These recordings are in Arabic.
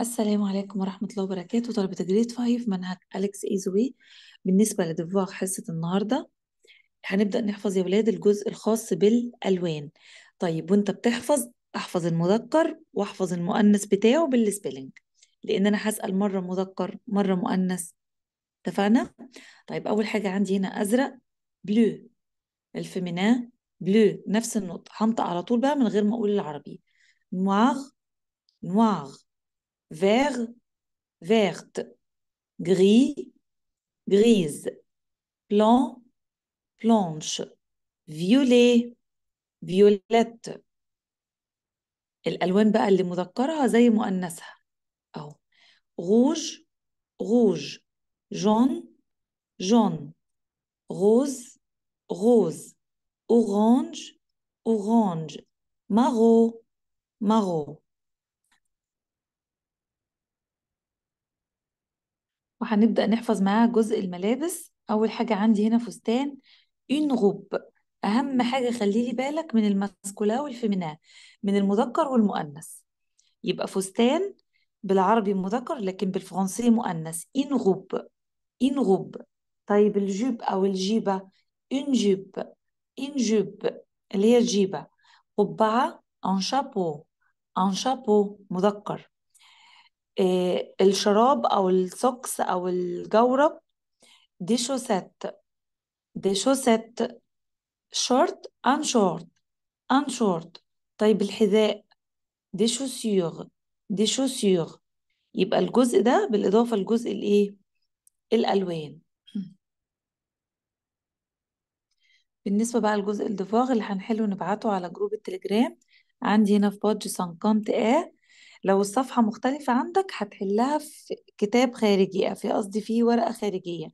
السلام عليكم ورحمة الله وبركاته طلبة جريد فايف منهج أليكس إيزوي بالنسبة لدفاغ حصة النهاردة هنبدأ نحفظ يا ولاد الجزء الخاص بالألوان طيب وانت بتحفظ احفظ المذكر واحفظ المؤنث بتاعه بالسبيلنج لأن أنا هسأل مرة مذكر مرة مؤنث اتفقنا؟ طيب أول حاجة عندي هنا أزرق بلو الفيمينا بلو نفس النقطة هنطق على طول بقى من غير ما أقول العربي نواغ نواغ vert, verte, gris, grise, plan, planche, violet, violette الألوان بقى اللي مذكرها زي مؤنثها أو روج روج جون جون روز روز أورانج أورانج مارو مارو وهنبدأ نحفظ معاها جزء الملابس أول حاجة عندي هنا فستان إن غوب أهم حاجة خليلي بالك من الماسكولا والفيمينا من المذكر والمؤنث يبقى فستان بالعربي مذكر لكن بالفرنسي مؤنث إن غوب إن غوب طيب الجيب أو الجيبة إن جيب إن جيب اللي هي الجيبة قبعة أن شابو أن شابو مذكر إيه الشراب أو السوكس أو الجورب دي شوسات دي شوسات شورت أن شورت أن شورت طيب الحذاء دي شوسيغ دي شوسيغ يبقى الجزء ده بالإضافة لجزء الإيه؟ الألوان بالنسبة بقى لجزء الدفاغ اللي هنحله نبعته على جروب التليجرام عندي هنا في بادج سانكانت آه لو الصفحة مختلفة عندك هتحلها في كتاب خارجي في قصدي في ورقة خارجية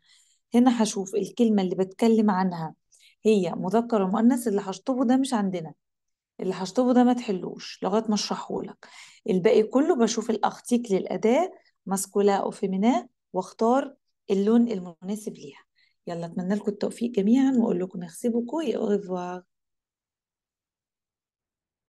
هنا هشوف الكلمة اللي بتكلم عنها هي مذكر ومؤنث اللي هشطبه ده مش عندنا اللي هشطبه ده ما تحلوش لغاية ما اشرحهولك الباقي كله بشوف الأخطيك للأداة ماسكولا أو فيمينا واختار اللون المناسب ليها يلا اتمنى لكم التوفيق جميعا واقول لكم ميرسي بوكو اي